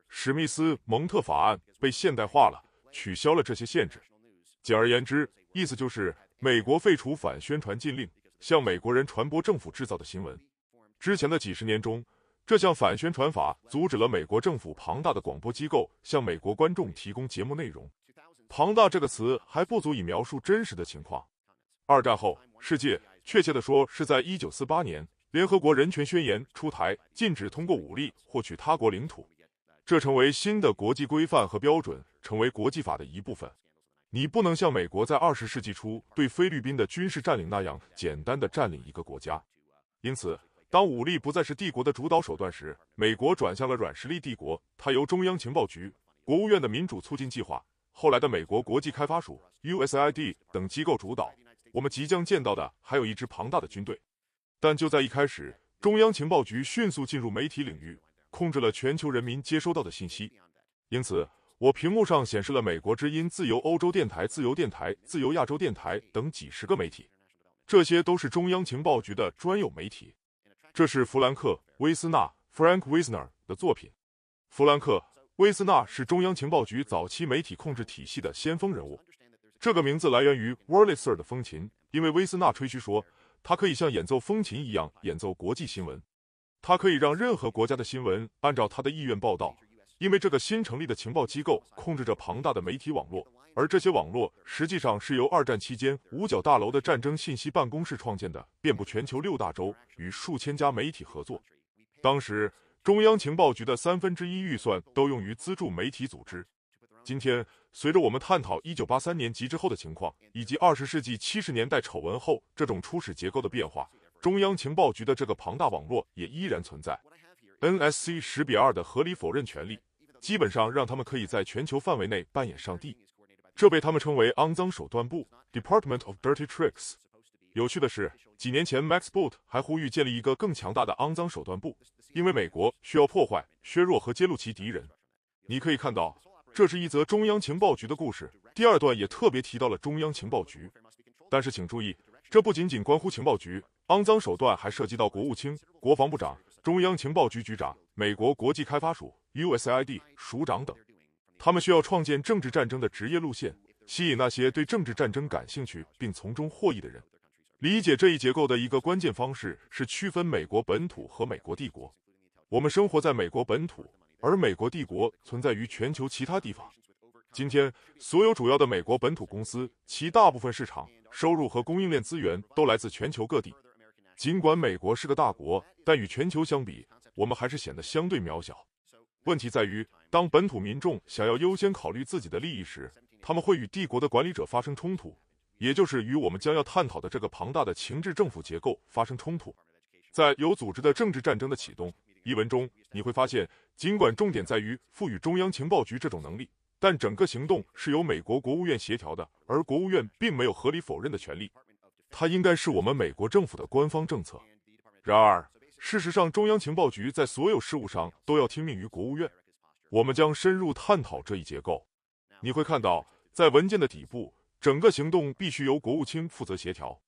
史密斯蒙特法案被现代化了，取消了这些限制。简而言之，意思就是美国废除反宣传禁令，向美国人传播政府制造的新闻。之前的几十年中，这项反宣传法阻止了美国政府庞大的广播机构向美国观众提供节目内容。庞大这个词还不足以描述真实的情况。二战后，世界，确切的说是在1948年。联合国人权宣言出台，禁止通过武力获取他国领土，这成为新的国际规范和标准，成为国际法的一部分。你不能像美国在二十世纪初对菲律宾的军事占领那样简单的占领一个国家。因此，当武力不再是帝国的主导手段时，美国转向了软实力帝国。它由中央情报局、国务院的民主促进计划、后来的美国国际开发署 （USID） 等机构主导。我们即将见到的，还有一支庞大的军队。但就在一开始，中央情报局迅速进入媒体领域，控制了全球人民接收到的信息。因此，我屏幕上显示了美国之音、自由欧洲电台、自由电台、自由亚洲电台等几十个媒体，这些都是中央情报局的专有媒体。这是弗兰克·威斯纳 （Frank Wisner） 的作品。弗兰克·威斯纳是中央情报局早期媒体控制体系的先锋人物。这个名字来源于 w a r l i t z e r 的风琴，因为威斯纳吹嘘说。它可以像演奏风琴一样演奏国际新闻，它可以让任何国家的新闻按照它的意愿报道，因为这个新成立的情报机构控制着庞大的媒体网络，而这些网络实际上是由二战期间五角大楼的战争信息办公室创建的，遍布全球六大洲，与数千家媒体合作。当时，中央情报局的三分之一预算都用于资助媒体组织。今天。随着我们探讨一九八三年及之后的情况，以及二十世纪七十年代丑闻后这种初始结构的变化，中央情报局的这个庞大网络也依然存在。NSC 十比二的合理否认权利，基本上让他们可以在全球范围内扮演上帝，这被他们称为“肮脏手段部 ”（Department of Dirty Tricks）。有趣的是，几年前 Max Boot 还呼吁建立一个更强大的“肮脏手段部”，因为美国需要破坏、削弱和揭露其敌人。你可以看到。这是一则中央情报局的故事。第二段也特别提到了中央情报局。但是请注意，这不仅仅关乎情报局，肮脏手段还涉及到国务卿、国防部长、中央情报局局长、美国国际开发署 （USID） 署长等。他们需要创建政治战争的职业路线，吸引那些对政治战争感兴趣并从中获益的人。理解这一结构的一个关键方式是区分美国本土和美国帝国。我们生活在美国本土。而美国帝国存在于全球其他地方。今天，所有主要的美国本土公司，其大部分市场、收入和供应链资源都来自全球各地。尽管美国是个大国，但与全球相比，我们还是显得相对渺小。问题在于，当本土民众想要优先考虑自己的利益时，他们会与帝国的管理者发生冲突，也就是与我们将要探讨的这个庞大的情治政府结构发生冲突。在有组织的政治战争的启动。一文中你会发现，尽管重点在于赋予中央情报局这种能力，但整个行动是由美国国务院协调的，而国务院并没有合理否认的权利。它应该是我们美国政府的官方政策。然而，事实上，中央情报局在所有事务上都要听命于国务院。我们将深入探讨这一结构。你会看到，在文件的底部，整个行动必须由国务卿负责协调。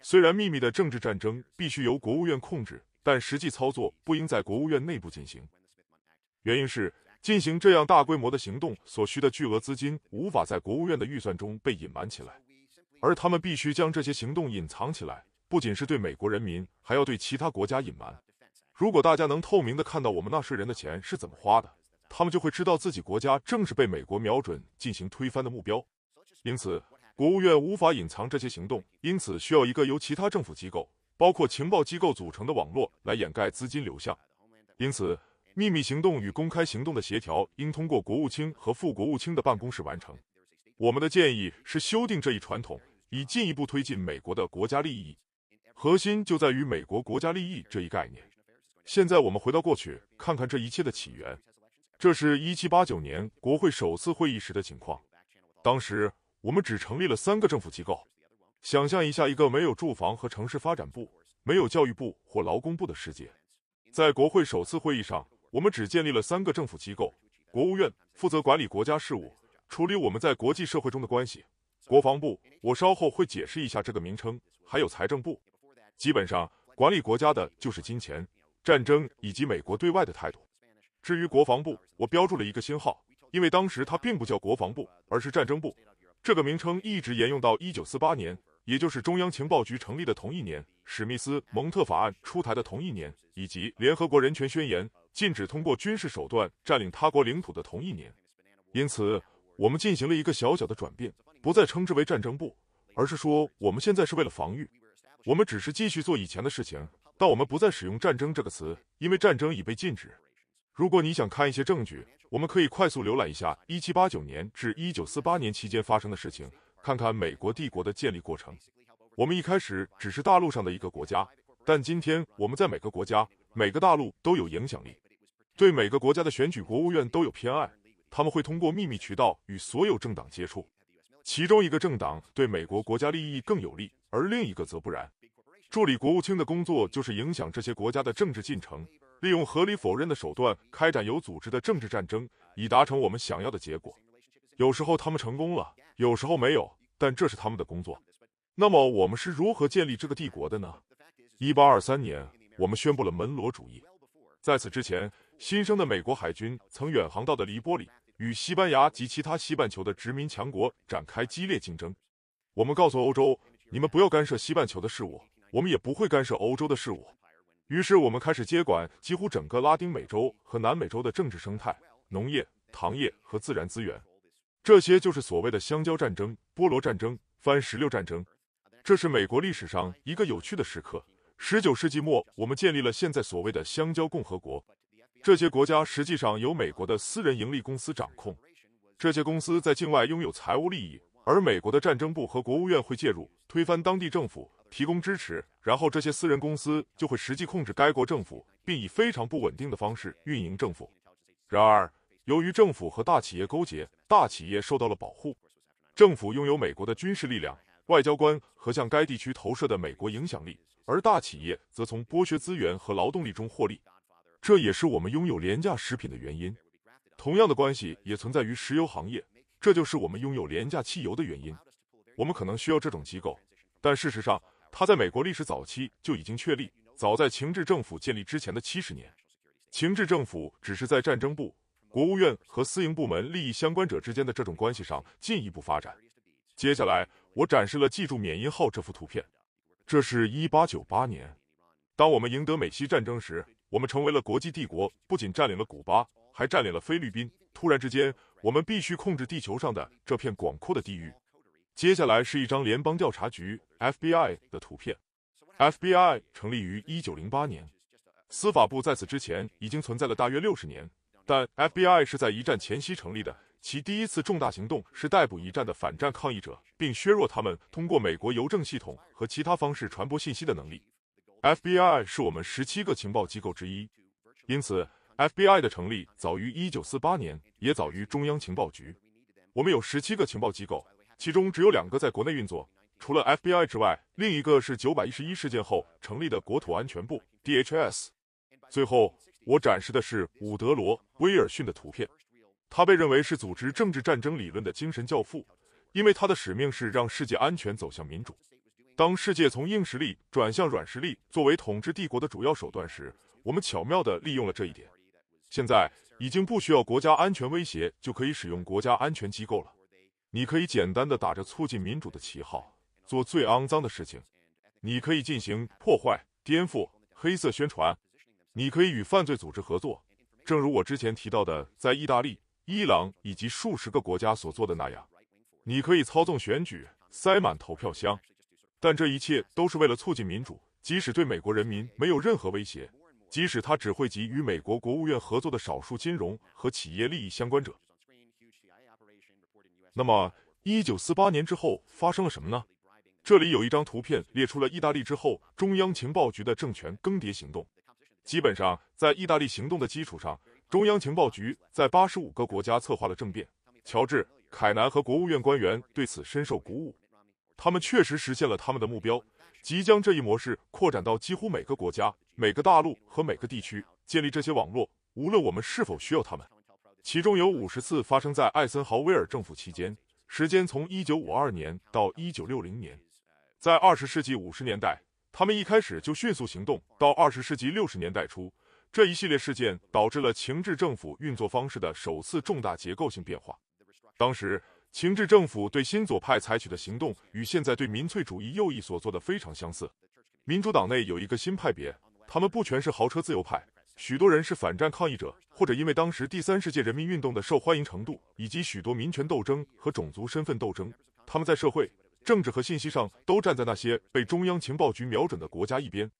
虽然秘密的政治战争必须由国务院控制。但实际操作不应在国务院内部进行，原因是进行这样大规模的行动所需的巨额资金无法在国务院的预算中被隐瞒起来，而他们必须将这些行动隐藏起来，不仅是对美国人民，还要对其他国家隐瞒。如果大家能透明的看到我们纳税人的钱是怎么花的，他们就会知道自己国家正是被美国瞄准进行推翻的目标。因此，国务院无法隐藏这些行动，因此需要一个由其他政府机构。包括情报机构组成的网络来掩盖资金流向，因此秘密行动与公开行动的协调应通过国务卿和副国务卿的办公室完成。我们的建议是修订这一传统，以进一步推进美国的国家利益。核心就在于美国国家利益这一概念。现在我们回到过去，看看这一切的起源。这是一七八九年国会首次会议时的情况。当时我们只成立了三个政府机构。想象一下一个没有住房和城市发展部、没有教育部或劳工部的世界。在国会首次会议上，我们只建立了三个政府机构：国务院负责管理国家事务，处理我们在国际社会中的关系；国防部，我稍后会解释一下这个名称；还有财政部，基本上管理国家的就是金钱、战争以及美国对外的态度。至于国防部，我标注了一个星号，因为当时它并不叫国防部，而是战争部。这个名称一直沿用到一九四八年。也就是中央情报局成立的同一年，史密斯蒙特法案出台的同一年，以及联合国人权宣言禁止通过军事手段占领他国领土的同一年。因此，我们进行了一个小小的转变，不再称之为战争部，而是说我们现在是为了防御。我们只是继续做以前的事情，但我们不再使用“战争”这个词，因为战争已被禁止。如果你想看一些证据，我们可以快速浏览一下一七八九年至一九四八年期间发生的事情。看看美国帝国的建立过程，我们一开始只是大陆上的一个国家，但今天我们在每个国家、每个大陆都有影响力，对每个国家的选举、国务院都有偏爱。他们会通过秘密渠道与所有政党接触，其中一个政党对美国国家利益更有利，而另一个则不然。助理国务卿的工作就是影响这些国家的政治进程，利用合理否认的手段开展有组织的政治战争，以达成我们想要的结果。有时候他们成功了。有时候没有，但这是他们的工作。那么我们是如何建立这个帝国的呢？一八二三年，我们宣布了门罗主义。在此之前，新生的美国海军曾远航到的黎波里，与西班牙及其他西半球的殖民强国展开激烈竞争。我们告诉欧洲，你们不要干涉西半球的事务，我们也不会干涉欧洲的事务。于是我们开始接管几乎整个拉丁美洲和南美洲的政治生态、农业、糖业和自然资源。这些就是所谓的香蕉战争、菠萝战争、番石榴战争。这是美国历史上一个有趣的时刻。十九世纪末，我们建立了现在所谓的香蕉共和国。这些国家实际上由美国的私人盈利公司掌控。这些公司在境外拥有财务利益，而美国的战争部和国务院会介入，推翻当地政府，提供支持，然后这些私人公司就会实际控制该国政府，并以非常不稳定的方式运营政府。然而，由于政府和大企业勾结，大企业受到了保护。政府拥有美国的军事力量、外交官和向该地区投射的美国影响力，而大企业则从剥削资源和劳动力中获利。这也是我们拥有廉价食品的原因。同样的关系也存在于石油行业，这就是我们拥有廉价汽油的原因。我们可能需要这种机构，但事实上，它在美国历史早期就已经确立，早在秦治政府建立之前的七十年。秦治政府只是在战争部。国务院和私营部门利益相关者之间的这种关系上进一步发展。接下来，我展示了“记住缅因号”这幅图片。这是一八九八年，当我们赢得美西战争时，我们成为了国际帝国，不仅占领了古巴，还占领了菲律宾。突然之间，我们必须控制地球上的这片广阔的地域。接下来是一张联邦调查局 （FBI） 的图片。FBI 成立于一九零八年，司法部在此之前已经存在了大约六十年。但 FBI 是在一战前夕成立的，其第一次重大行动是逮捕一战的反战抗议者，并削弱他们通过美国邮政系统和其他方式传播信息的能力。FBI 是我们十七个情报机构之一，因此 FBI 的成立早于一九四八年，也早于中央情报局。我们有十七个情报机构，其中只有两个在国内运作。除了 FBI 之外，另一个是九百一十一事件后成立的国土安全部 （DHS）。最后。我展示的是伍德罗·威尔逊的图片，他被认为是组织政治战争理论的精神教父，因为他的使命是让世界安全走向民主。当世界从硬实力转向软实力作为统治帝国的主要手段时，我们巧妙地利用了这一点。现在已经不需要国家安全威胁就可以使用国家安全机构了。你可以简单地打着促进民主的旗号做最肮脏的事情。你可以进行破坏、颠覆、黑色宣传。你可以与犯罪组织合作，正如我之前提到的，在意大利、伊朗以及数十个国家所做的那样。你可以操纵选举，塞满投票箱，但这一切都是为了促进民主，即使对美国人民没有任何威胁，即使它只会及与美国国务院合作的少数金融和企业利益相关者。那么，一九四八年之后发生了什么呢？这里有一张图片，列出了意大利之后中央情报局的政权更迭行动。基本上，在意大利行动的基础上，中央情报局在八十五个国家策划了政变。乔治·凯南和国务院官员对此深受鼓舞。他们确实实现了他们的目标，即将这一模式扩展到几乎每个国家、每个大陆和每个地区，建立这些网络，无论我们是否需要他们。其中有五十次发生在艾森豪威尔政府期间，时间从一九五二年到一九六零年，在二十世纪五十年代。他们一开始就迅速行动。到二十世纪六十年代初，这一系列事件导致了情治政府运作方式的首次重大结构性变化。当时，情治政府对新左派采取的行动与现在对民粹主义右翼所做的非常相似。民主党内有一个新派别，他们不全是豪车自由派，许多人是反战抗议者，或者因为当时第三世界人民运动的受欢迎程度，以及许多民权斗争和种族身份斗争，他们在社会。政治和信息上都站在那些被中央情报局瞄准的国家一边。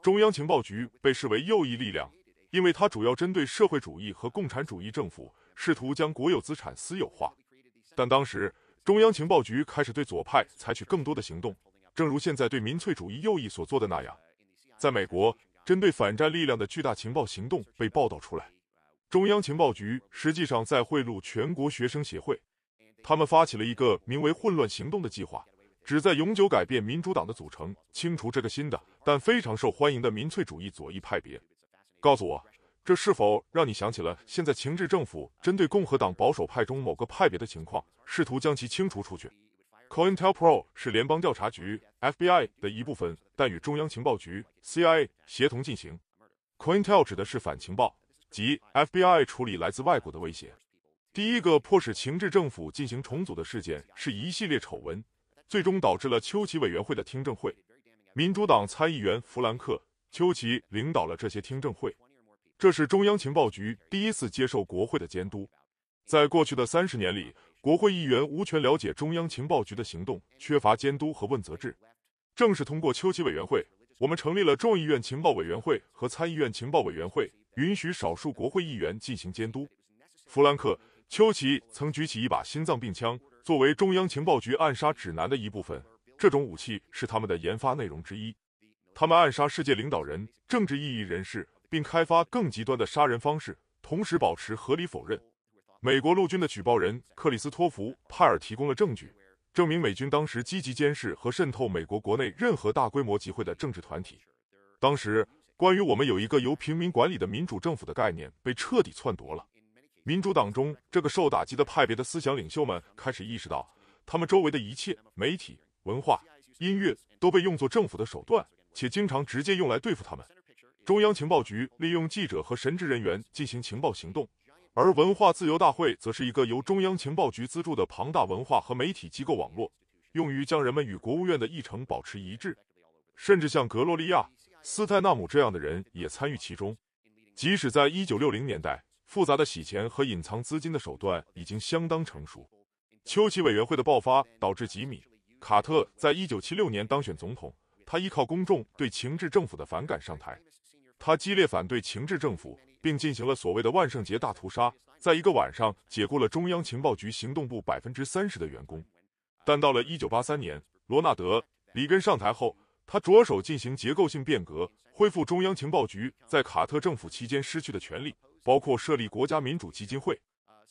中央情报局被视为右翼力量，因为它主要针对社会主义和共产主义政府，试图将国有资产私有化。但当时，中央情报局开始对左派采取更多的行动，正如现在对民粹主义右翼所做的那样。在美国，针对反战力量的巨大情报行动被报道出来。中央情报局实际上在贿赂全国学生协会。他们发起了一个名为“混乱行动”的计划，旨在永久改变民主党的组成，清除这个新的但非常受欢迎的民粹主义左翼派别。告诉我，这是否让你想起了现在情治政府针对共和党保守派中某个派别的情况，试图将其清除出去？CoIntelPro 是联邦调查局 （FBI） 的一部分，但与中央情报局 （CIA） 协同进行。CoIntel 指的是反情报，即 FBI 处理来自外国的威胁。第一个迫使情治政府进行重组的事件是一系列丑闻，最终导致了丘奇委员会的听证会。民主党参议员弗兰克·丘奇领导了这些听证会。这是中央情报局第一次接受国会的监督。在过去的三十年里，国会议员无权了解中央情报局的行动，缺乏监督和问责制。正是通过丘奇委员会，我们成立了众议院情报委员会和参议院情报委员会，允许少数国会议员进行监督。弗兰克。丘奇曾举起一把心脏病枪，作为中央情报局暗杀指南的一部分。这种武器是他们的研发内容之一。他们暗杀世界领导人、政治意义人士，并开发更极端的杀人方式，同时保持合理否认。美国陆军的举报人克里斯托弗·派尔提供了证据，证明美军当时积极监视和渗透美国国内任何大规模集会的政治团体。当时，关于我们有一个由平民管理的民主政府的概念被彻底篡夺了。民主党中这个受打击的派别的思想领袖们开始意识到，他们周围的一切媒体、文化、音乐都被用作政府的手段，且经常直接用来对付他们。中央情报局利用记者和神职人员进行情报行动，而文化自由大会则是一个由中央情报局资助的庞大文化和媒体机构网络，用于将人们与国务院的议程保持一致。甚至像格洛利亚·斯泰纳姆这样的人也参与其中，即使在一九六零年代。复杂的洗钱和隐藏资金的手段已经相当成熟。邱奇委员会的爆发导致吉米·卡特在一九七六年当选总统。他依靠公众对情治政府的反感上台。他激烈反对情治政府，并进行了所谓的“万圣节大屠杀”，在一个晚上解雇了中央情报局行动部百分之三十的员工。但到了一九八三年，罗纳德·里根上台后，他着手进行结构性变革，恢复中央情报局在卡特政府期间失去的权利，包括设立国家民主基金会，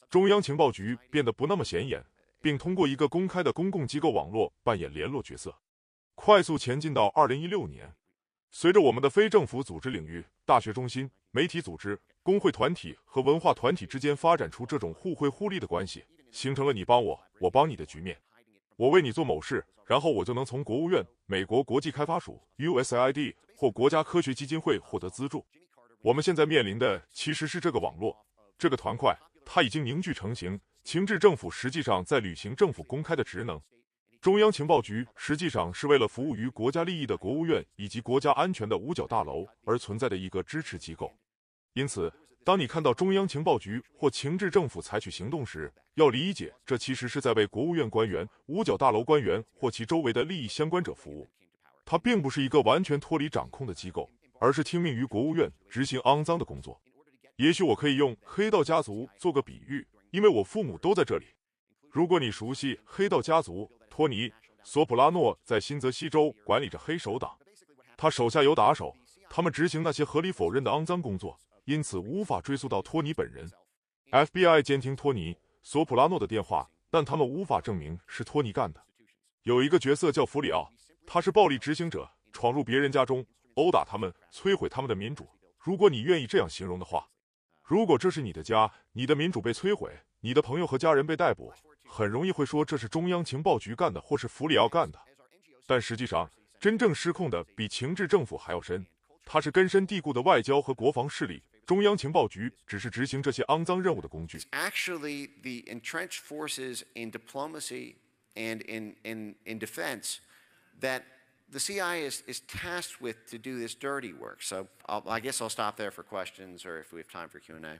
中央情报局变得不那么显眼，并通过一个公开的公共机构网络扮演联络角色。快速前进到二零一六年，随着我们的非政府组织领域、大学中心、媒体组织、工会团体和文化团体之间发展出这种互惠互利的关系，形成了你帮我，我帮你的局面。我为你做某事，然后我就能从国务院、美国国际开发署 （USID） 或国家科学基金会获得资助。我们现在面临的其实是这个网络，这个团块，它已经凝聚成型。情治政府实际上在履行政府公开的职能，中央情报局实际上是为了服务于国家利益的国务院以及国家安全的五角大楼而存在的一个支持机构。因此，当你看到中央情报局或情治政府采取行动时，要理解这其实是在为国务院官员、五角大楼官员或其周围的利益相关者服务，它并不是一个完全脱离掌控的机构。而是听命于国务院执行肮脏的工作。也许我可以用黑道家族做个比喻，因为我父母都在这里。如果你熟悉黑道家族，托尼·索普拉诺在新泽西州管理着黑手党，他手下有打手，他们执行那些合理否认的肮脏工作，因此无法追溯到托尼本人。FBI 监听托尼·索普拉诺的电话，但他们无法证明是托尼干的。有一个角色叫弗里奥，他是暴力执行者，闯入别人家中。殴打他们，摧毁他们的民主，如果你愿意这样形容的话。如果这是你的家，你的民主被摧毁，你的朋友和家人被逮捕，很容易会说这是中央情报局干的，或是弗里奥干的。但实际上，真正失控的比情治政府还要深，它是根深蒂固的外交和国防势力。中央情报局只是执行这些肮脏任务的工具。the CI is, is tasked with to do this dirty work. So I'll, i guess I'll stop there for questions or if we have time for Q&A.